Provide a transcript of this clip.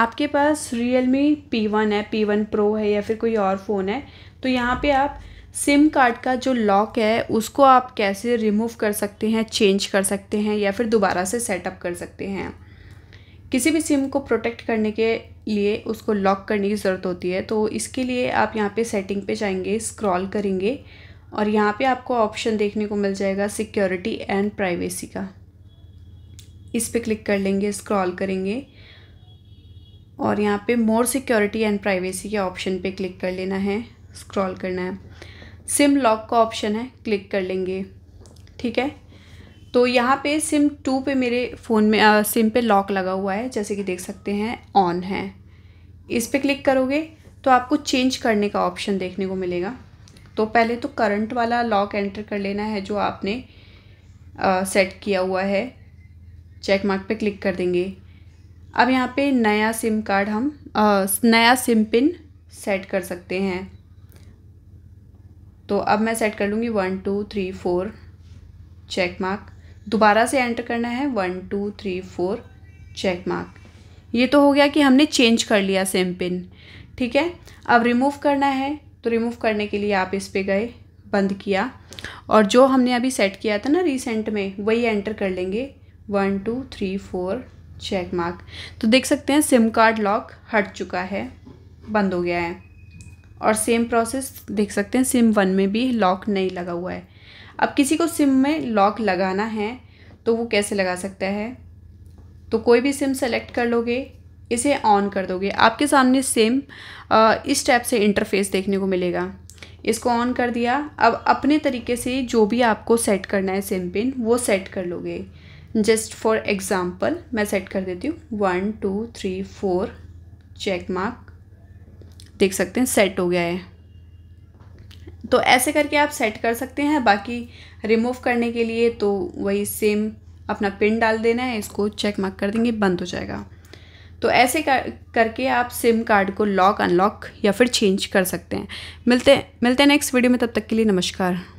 आपके पास Realme P one है पी वन प्रो है या फिर कोई और फ़ोन है तो यहाँ पे आप सिम कार्ड का जो लॉक है उसको आप कैसे रिमूव कर सकते हैं चेंज कर सकते हैं या फिर दोबारा से सेटअप कर सकते हैं किसी भी सिम को प्रोटेक्ट करने के लिए उसको लॉक करने की ज़रूरत होती है तो इसके लिए आप यहाँ पे सेटिंग पे जाएंगे स्क्रॉल करेंगे और यहाँ पे आपको ऑप्शन देखने को मिल जाएगा सिक्योरिटी एंड प्राइवेसी का इस पर क्लिक कर लेंगे स्क्रॉल करेंगे और यहाँ पे मोर सिक्योरिटी एंड प्राइवेसी के ऑप्शन पे क्लिक कर लेना है स्क्रॉल करना है सिम लॉक का ऑप्शन है क्लिक कर लेंगे ठीक है तो यहाँ पे सिम टू पे मेरे फ़ोन में आ, सिम पे लॉक लगा हुआ है जैसे कि देख सकते हैं ऑन है इस पर क्लिक करोगे तो आपको चेंज करने का ऑप्शन देखने को मिलेगा तो पहले तो करंट वाला लॉक एंटर कर लेना है जो आपने आ, सेट किया हुआ है चेक मार्क पे क्लिक कर देंगे अब यहाँ पे नया सिम कार्ड हम आ, नया सिम पिन सेट कर सकते हैं तो अब मैं सेट कर लूँगी one two three four check mark दोबारा से एंटर करना है one two three four check mark ये तो हो गया कि हमने चेंज कर लिया सिम पिन ठीक है अब रिमूव करना है तो रिमूव करने के लिए आप इस पर गए बंद किया और जो हमने अभी सेट किया था ना रिसेंट में वही एंटर कर लेंगे one two three four check mark तो देख सकते हैं सिम कार्ड लॉक हट चुका है बंद हो गया है और सेम प्रोसेस देख सकते हैं सिम वन में भी लॉक नहीं लगा हुआ है अब किसी को सिम में लॉक लगाना है तो वो कैसे लगा सकता है तो कोई भी सिम सेलेक्ट कर लोगे इसे ऑन कर दोगे आपके सामने सेम इस टाइप से इंटरफेस देखने को मिलेगा इसको ऑन कर दिया अब अपने तरीके से जो भी आपको सेट करना है सिम पिन वो सेट कर लोगे जस्ट फॉर एग्ज़ाम्पल मैं सेट कर देती हूँ one two three four check mark देख सकते हैं सेट हो गया है तो ऐसे करके आप सेट कर सकते हैं बाकी रिमूव करने के लिए तो वही सेम अपना पिन डाल देना है इसको चेक मार्क कर देंगे बंद हो जाएगा तो ऐसे कर करके आप सिम कार्ड को लॉक अनलॉक या फिर चेंज कर सकते हैं मिलते मिलते हैं नेक्स्ट वीडियो में तब तक के लिए नमस्कार